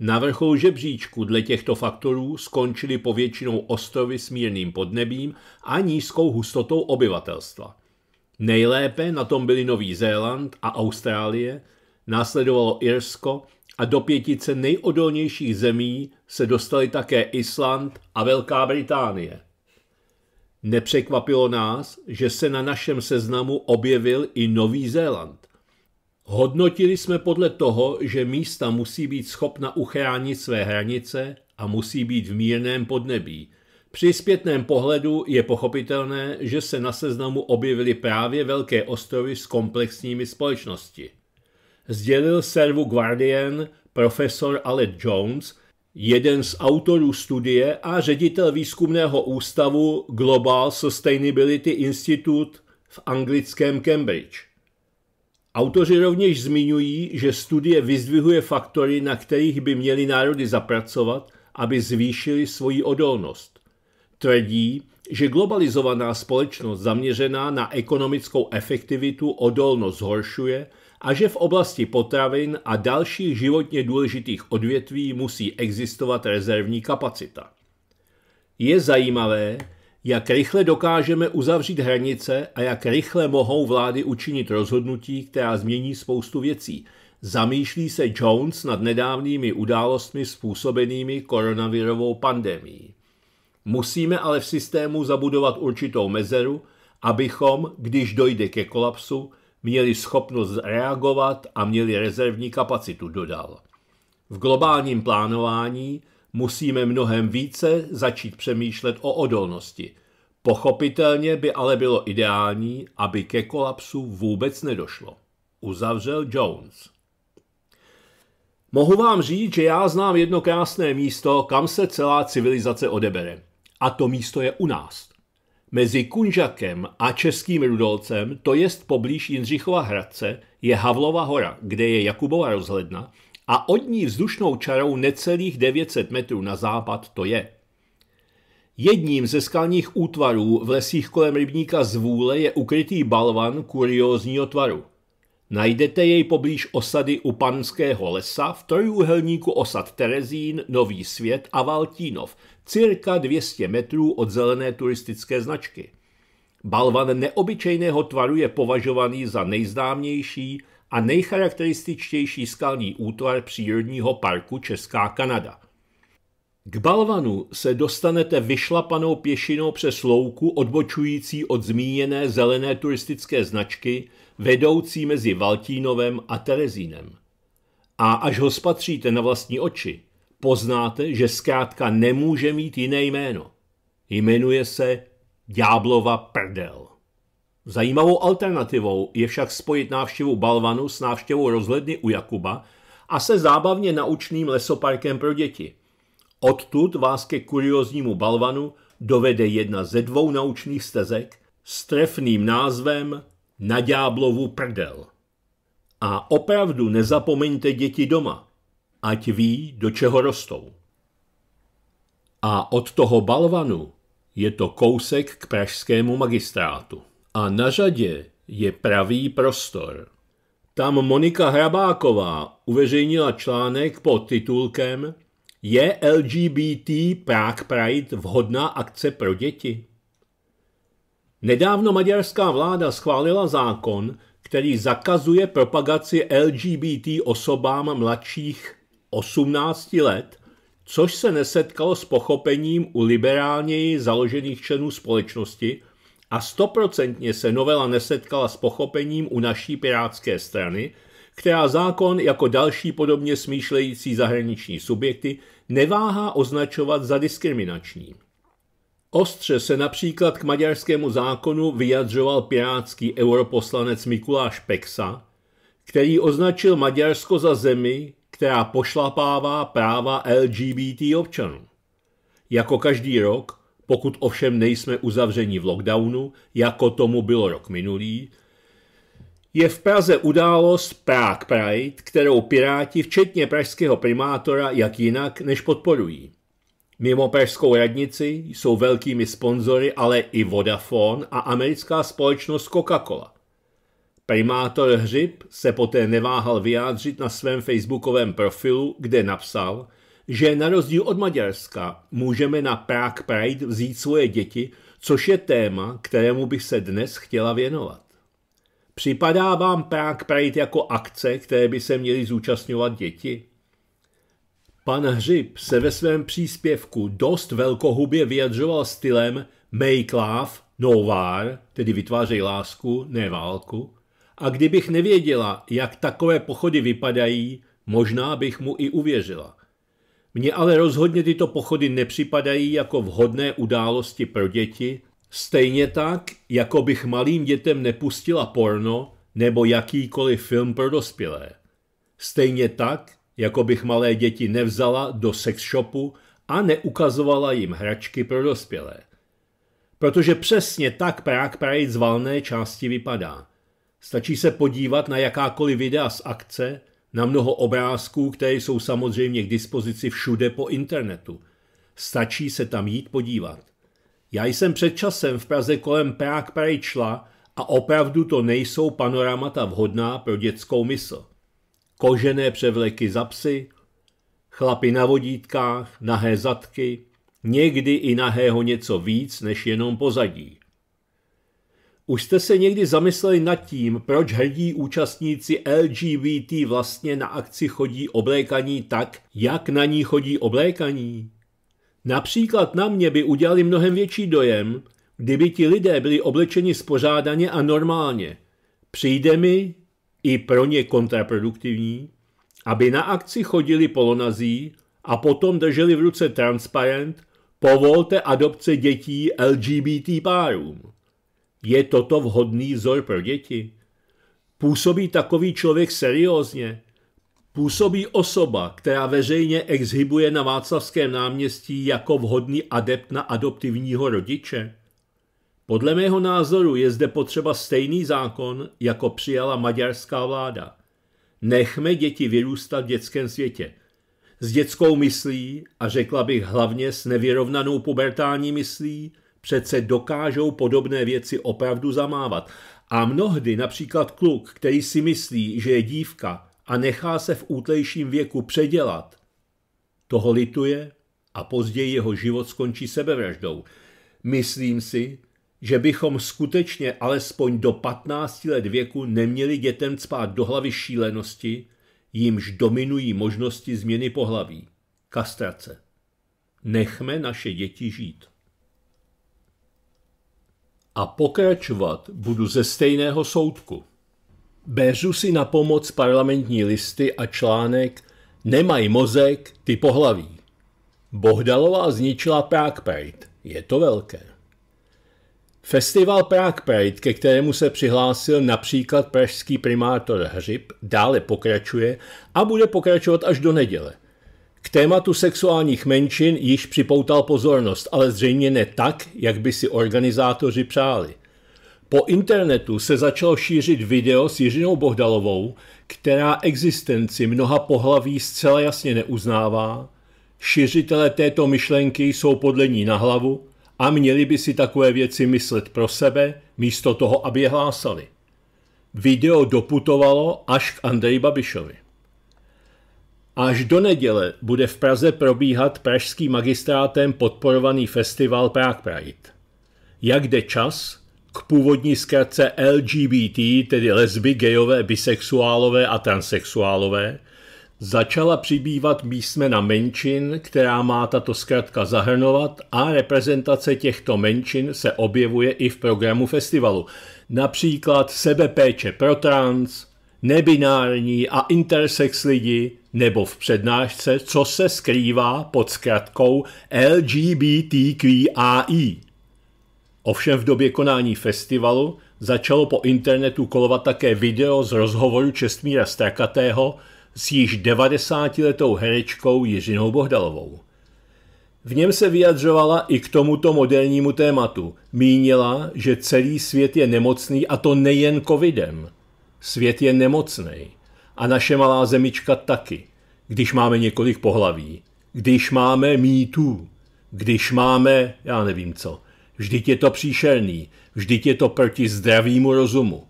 [SPEAKER 1] Na vrcholu žebříčku dle těchto faktorů skončily povětšinou ostrovy s mírným podnebím a nízkou hustotou obyvatelstva. Nejlépe na tom byly Nový Zéland a Austrálie, následovalo Irsko a do pětice nejodolnějších zemí se dostali také Island a Velká Británie. Nepřekvapilo nás, že se na našem seznamu objevil i Nový Zéland. Hodnotili jsme podle toho, že místa musí být schopna uchránit své hranice a musí být v mírném podnebí. Při zpětném pohledu je pochopitelné, že se na seznamu objevily právě velké ostrovy s komplexními společnosti. Zdělil servu Guardian profesor Alec Jones, jeden z autorů studie a ředitel výzkumného ústavu Global Sustainability Institute v anglickém Cambridge. Autoři rovněž zmiňují, že studie vyzdvihuje faktory, na kterých by měly národy zapracovat, aby zvýšili svoji odolnost. Tvrdí, že globalizovaná společnost zaměřená na ekonomickou efektivitu odolnost zhoršuje a že v oblasti potravin a dalších životně důležitých odvětví musí existovat rezervní kapacita. Je zajímavé, jak rychle dokážeme uzavřít hranice a jak rychle mohou vlády učinit rozhodnutí, která změní spoustu věcí. Zamýšlí se Jones nad nedávnými událostmi způsobenými koronavirovou pandemií. Musíme ale v systému zabudovat určitou mezeru, abychom, když dojde ke kolapsu, měli schopnost reagovat a měli rezervní kapacitu, dodal. V globálním plánování musíme mnohem více začít přemýšlet o odolnosti. Pochopitelně by ale bylo ideální, aby ke kolapsu vůbec nedošlo. Uzavřel Jones. Mohu vám říct, že já znám jedno krásné místo, kam se celá civilizace odebere. A to místo je u nás. Mezi Kunžakem a Českým Rudolcem, to jest poblíž Jindřichova Hradce, je Havlova hora, kde je Jakubova rozhledna – a od ní vzdušnou čarou necelých 900 metrů na západ to je. Jedním ze skalních útvarů v lesích kolem rybníka Zvůle je ukrytý balvan kuriózního tvaru. Najdete jej poblíž osady u Panského lesa v trojúhelníku osad Terezín, Nový svět a Valtínov, cirka 200 metrů od zelené turistické značky. Balvan neobyčejného tvaru je považovaný za nejznámější a nejcharakterističtější skalní útvar přírodního parku Česká Kanada. K balvanu se dostanete vyšlapanou pěšinou přes louku odbočující od zmíněné zelené turistické značky, vedoucí mezi Valtínovem a Terezínem. A až ho spatříte na vlastní oči, poznáte, že zkrátka nemůže mít jiné jméno. Jmenuje se Ďáblova prdel. Zajímavou alternativou je však spojit návštěvu Balvanu s návštěvou rozhledny u Jakuba a se zábavně naučným lesoparkem pro děti. Odtud vás ke kurioznímu Balvanu dovede jedna ze dvou naučných stezek s trefným názvem Na ďáblovu prdel. A opravdu nezapomeňte děti doma, ať ví, do čeho rostou. A od toho Balvanu je to kousek k pražskému magistrátu a na řadě je pravý prostor. Tam Monika Hrabáková uveřejnila článek pod titulkem Je LGBT Prague Pride vhodná akce pro děti? Nedávno maďarská vláda schválila zákon, který zakazuje propagaci LGBT osobám mladších 18 let, což se nesetkalo s pochopením u liberálněji založených členů společnosti, a stoprocentně se novela nesetkala s pochopením u naší pirátské strany, která zákon jako další podobně smýšlející zahraniční subjekty neváhá označovat za diskriminační. Ostře se například k maďarskému zákonu vyjadřoval pirátský europoslanec Mikuláš Peksa, který označil Maďarsko za zemi, která pošlapává práva LGBT občanů. Jako každý rok pokud ovšem nejsme uzavřeni v lockdownu, jako tomu bylo rok minulý, je v Praze událost Prague Pride, kterou Piráti, včetně pražského primátora, jak jinak, než podporují. Mimo pražskou radnici jsou velkými sponzory ale i Vodafone a americká společnost Coca-Cola. Primátor Hřib se poté neváhal vyjádřit na svém facebookovém profilu, kde napsal – že na rozdíl od Maďarska můžeme na Prague Pride vzít svoje děti, což je téma, kterému bych se dnes chtěla věnovat. Připadá vám Prague Pride jako akce, které by se měly zúčastňovat děti? Pan Hřib se ve svém příspěvku dost velkohubě vyjadřoval stylem Make love, no war, tedy vytvářej lásku, ne válku. A kdybych nevěděla, jak takové pochody vypadají, možná bych mu i uvěřila. Mně ale rozhodně tyto pochody nepřipadají jako vhodné události pro děti, stejně tak, jako bych malým dětem nepustila porno nebo jakýkoliv film pro dospělé. Stejně tak, jako bych malé děti nevzala do sex shopu a neukazovala jim hračky pro dospělé. Protože přesně tak prák prajit z valné části vypadá. Stačí se podívat na jakákoliv videa z akce, na mnoho obrázků, které jsou samozřejmě k dispozici všude po internetu. Stačí se tam jít podívat. Já jsem před časem v Praze kolem Prague Parade a opravdu to nejsou panoramata vhodná pro dětskou mysl. Kožené převleky za psy, chlapy na vodítkách, nahé zadky, někdy i nahého něco víc než jenom pozadí. Už jste se někdy zamysleli nad tím, proč hrdí účastníci LGBT vlastně na akci chodí oblékaní tak, jak na ní chodí oblékaní? Například na mě by udělali mnohem větší dojem, kdyby ti lidé byli oblečeni spořádaně a normálně. Přijde mi, i pro ně kontraproduktivní, aby na akci chodili polonazí a potom drželi v ruce transparent povolte adopce dětí LGBT párům. Je toto vhodný vzor pro děti? Působí takový člověk seriózně? Působí osoba, která veřejně exhibuje na Václavském náměstí jako vhodný adept na adoptivního rodiče? Podle mého názoru je zde potřeba stejný zákon, jako přijala maďarská vláda. Nechme děti vyrůstat v dětském světě. S dětskou myslí, a řekla bych hlavně s nevyrovnanou pubertální myslí, přece dokážou podobné věci opravdu zamávat. A mnohdy například kluk, který si myslí, že je dívka a nechá se v útlejším věku předělat, toho lituje a později jeho život skončí sebevraždou. Myslím si, že bychom skutečně alespoň do 15 let věku neměli dětem cpát do hlavy šílenosti, jimž dominují možnosti změny pohlaví. Kastrace. Nechme naše děti žít a pokračovat budu ze stejného soudku. Beru si na pomoc parlamentní listy a článek Nemaj mozek, ty pohlaví. Bohdalová zničila Prague Pride. Je to velké. Festival Prague Pride, ke kterému se přihlásil například pražský primátor Hřib, dále pokračuje a bude pokračovat až do neděle – k tématu sexuálních menšin již připoutal pozornost, ale zřejmě ne tak, jak by si organizátoři přáli. Po internetu se začalo šířit video s Jiřinou Bohdalovou, která existenci mnoha pohlaví zcela jasně neuznává, šířitele této myšlenky jsou podle ní na hlavu a měli by si takové věci myslet pro sebe, místo toho, aby je hlásali. Video doputovalo až k Andreji Babišovi. Až do neděle bude v Praze probíhat pražským magistrátem podporovaný festival Prague Pride. Jak jde čas? K původní zkratce LGBT, tedy lesby, gejové, bisexuálové a transexuálové, začala přibývat písmena menšin, která má tato zkratka zahrnovat a reprezentace těchto menšin se objevuje i v programu festivalu. Například sebepéče pro trans, nebinární a intersex lidi nebo v přednášce, co se skrývá pod zkratkou LGBTQI. Ovšem v době konání festivalu začalo po internetu kolovat také video z rozhovoru Čestmíra Strakatého s již 90-letou herečkou Jiřinou Bohdalovou. V něm se vyjadřovala i k tomuto modernímu tématu. Mínila, že celý svět je nemocný a to nejen covidem – Svět je nemocný. A naše malá zemička taky. Když máme několik pohlaví. Když máme mítů. Když máme, já nevím co. Vždyť je to příšerný. Vždyť je to proti zdravému rozumu.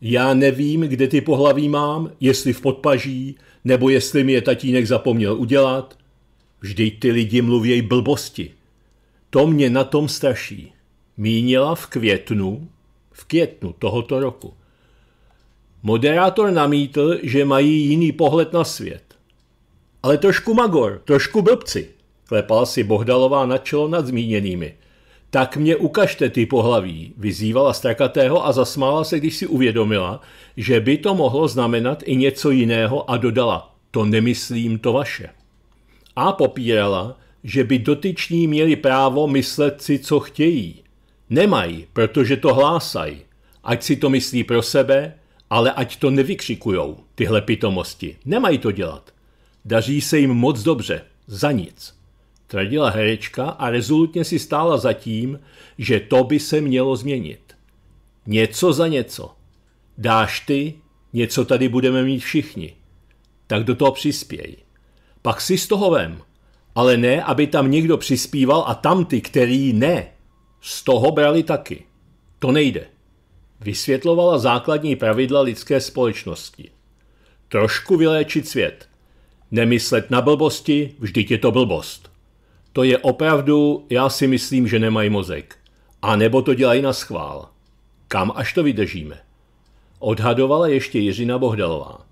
[SPEAKER 1] Já nevím, kde ty pohlaví mám, jestli v podpaží, nebo jestli mi je tatínek zapomněl udělat. Vždyť ty lidi mluvějí blbosti. To mě na tom straší. Mínila v květnu, v květnu tohoto roku – Moderátor namítl, že mají jiný pohled na svět. Ale trošku magor, trošku blbci, klepala si Bohdalová na čelo nad zmíněnými. Tak mě ukažte ty pohlaví, vyzývala strakatého a zasmála se, když si uvědomila, že by to mohlo znamenat i něco jiného a dodala, to nemyslím to vaše. A popírala, že by dotyční měli právo myslet si, co chtějí. Nemají, protože to hlásají. Ať si to myslí pro sebe, ale ať to nevykřikujou, tyhle pitomosti. Nemají to dělat. Daří se jim moc dobře. Za nic. Tradila herečka a rezolutně si stála za tím, že to by se mělo změnit. Něco za něco. Dáš ty, něco tady budeme mít všichni. Tak do toho přispěj. Pak si z toho vem. Ale ne, aby tam někdo přispíval a tam ty, který ne, z toho brali taky. To nejde vysvětlovala základní pravidla lidské společnosti. Trošku vyléčit svět. Nemyslet na blbosti, vždyť je to blbost. To je opravdu, já si myslím, že nemají mozek. A nebo to dělají na schvál. Kam až to vydržíme? Odhadovala ještě Jiřina Bohdalová.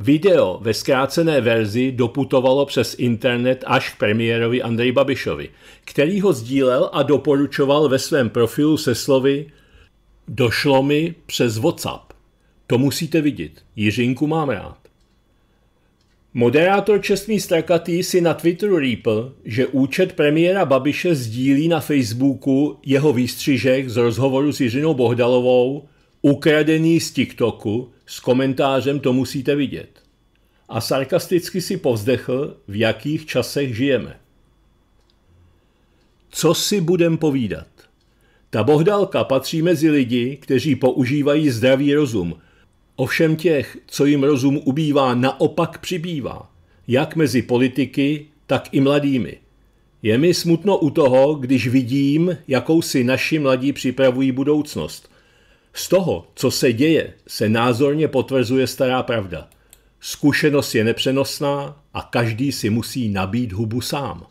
[SPEAKER 1] Video ve zkrácené verzi doputovalo přes internet až k premiérovi Andrej Babišovi, který ho sdílel a doporučoval ve svém profilu se slovy Došlo mi přes WhatsApp. To musíte vidět. Jiřinku mám rád. Moderátor Čestný Strakatý si na Twitteru rýpl, že účet premiéra Babiše sdílí na Facebooku jeho výstřižek z rozhovoru s Jiřinou Bohdalovou, ukradený z TikToku, s komentářem to musíte vidět. A sarkasticky si povzdechl, v jakých časech žijeme. Co si budem povídat? Ta bohdálka patří mezi lidi, kteří používají zdravý rozum. Ovšem těch, co jim rozum ubývá, naopak přibývá. Jak mezi politiky, tak i mladými. Je mi smutno u toho, když vidím, jakou si naši mladí připravují budoucnost. Z toho, co se děje, se názorně potvrzuje stará pravda. Zkušenost je nepřenosná a každý si musí nabít hubu sám.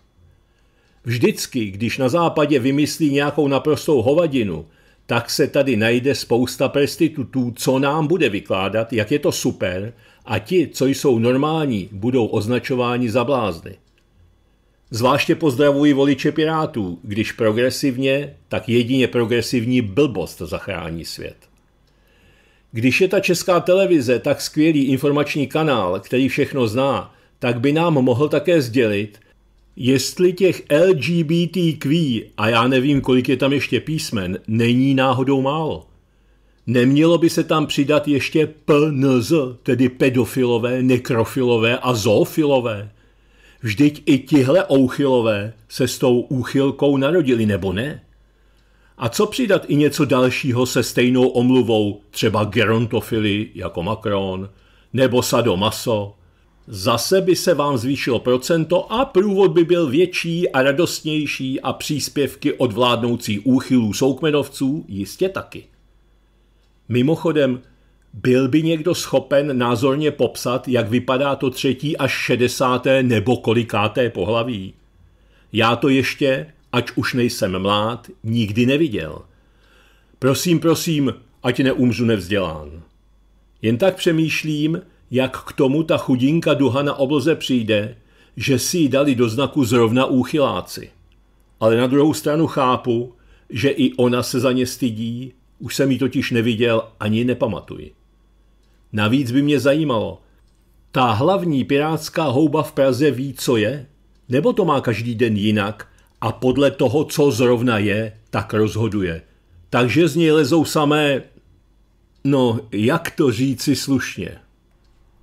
[SPEAKER 1] Vždycky, když na západě vymyslí nějakou naprostou hovadinu, tak se tady najde spousta prestitutů, co nám bude vykládat, jak je to super, a ti, co jsou normální, budou označováni za blázny. Zvláště pozdravuji voliče Pirátů, když progresivně, tak jedině progresivní blbost zachrání svět. Když je ta česká televize tak skvělý informační kanál, který všechno zná, tak by nám mohl také sdělit, Jestli těch LGBTQ, a já nevím, kolik je tam ještě písmen, není náhodou málo. Nemělo by se tam přidat ještě PNZ, tedy pedofilové, nekrofilové a zoofilové. Vždyť i tihle ouchylové se s tou úchylkou narodili, nebo ne? A co přidat i něco dalšího se stejnou omluvou, třeba gerontofily jako Macron, nebo sadomaso, Zase by se vám zvýšilo procento a průvod by byl větší a radostnější a příspěvky od vládnoucí úchylů soukmenovců jistě taky. Mimochodem, byl by někdo schopen názorně popsat, jak vypadá to třetí až šedesáté nebo kolikáté pohlaví? Já to ještě, ať už nejsem mlád, nikdy neviděl. Prosím, prosím, ať neumřu nevzdělán. Jen tak přemýšlím, jak k tomu ta chudinka duha na obloze přijde, že si ji dali do znaku zrovna úchyláci. Ale na druhou stranu chápu, že i ona se za ně stydí, už jsem ji totiž neviděl ani nepamatuji. Navíc by mě zajímalo, ta hlavní pirátská houba v Praze ví, co je? Nebo to má každý den jinak a podle toho, co zrovna je, tak rozhoduje? Takže z něj lezou samé... No, jak to říci slušně?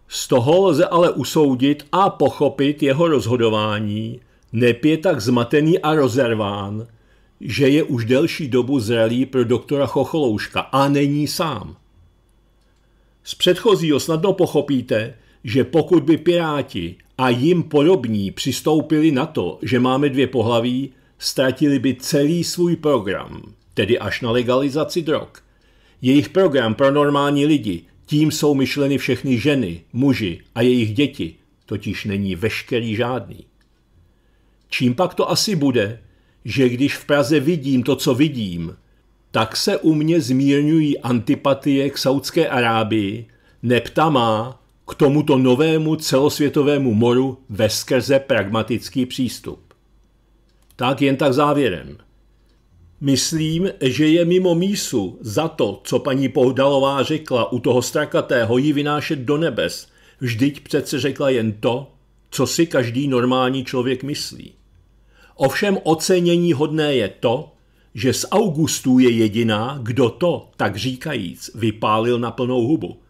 [SPEAKER 1] Z toho lze ale usoudit a pochopit jeho rozhodování, nep je tak zmatený a rozerván, že je už delší dobu zralý pro doktora Chocholouška a není sám. Z předchozího snadno pochopíte, že pokud by Piráti a jim podobní přistoupili na to, že máme dvě pohlaví, ztratili by celý svůj program, tedy až na legalizaci drog. Jejich program pro normální lidi tím jsou myšleny všechny ženy, muži a jejich děti, totiž není veškerý žádný. Čím pak to asi bude, že když v Praze vidím to, co vidím, tak se u mě zmírňují antipatie k Saudské Arábii, neptamá k tomuto novému celosvětovému moru ve skrze pragmatický přístup. Tak jen tak závěrem. Myslím, že je mimo mísu za to, co paní Pohdalová řekla u toho strakatého ji vynášet do nebes. Vždyť přece řekla jen to, co si každý normální člověk myslí. Ovšem ocenění hodné je to, že z Augustů je jediná, kdo to, tak říkajíc, vypálil na plnou hubu.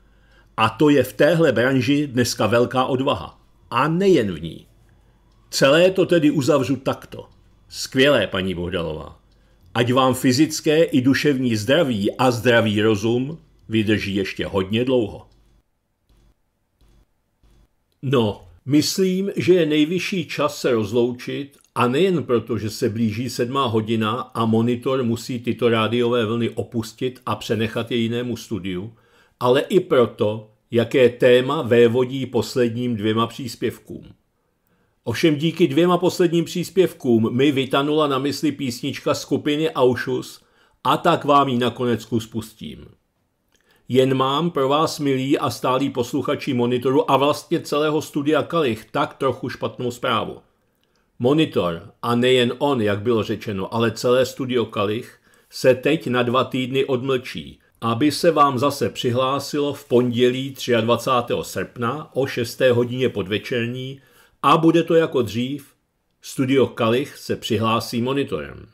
[SPEAKER 1] A to je v téhle branži dneska velká odvaha. A nejen v ní. Celé to tedy uzavřu takto. Skvělé, paní Bohdalová ať vám fyzické i duševní zdraví a zdravý rozum vydrží ještě hodně dlouho. No, myslím, že je nejvyšší čas se rozloučit a nejen proto, že se blíží sedmá hodina a monitor musí tyto rádiové vlny opustit a přenechat je jinému studiu, ale i proto, jaké téma vévodí posledním dvěma příspěvkům. Ovšem díky dvěma posledním příspěvkům mi vytanula na mysli písnička skupiny Aušus a tak vám ji nakonec spustím. Jen mám pro vás milí a stálí posluchači monitoru a vlastně celého studia Kalich tak trochu špatnou zprávu. Monitor, a nejen on, jak bylo řečeno, ale celé studio Kalich, se teď na dva týdny odmlčí, aby se vám zase přihlásilo v pondělí 23. srpna o 6. hodině podvečerní a bude to jako dřív, studio Kalich se přihlásí monitorem.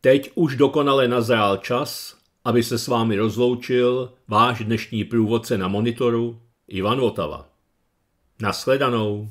[SPEAKER 1] Teď už dokonale nazrál čas, aby se s vámi rozloučil váš dnešní průvodce na monitoru Ivan Votava. Nasledanou.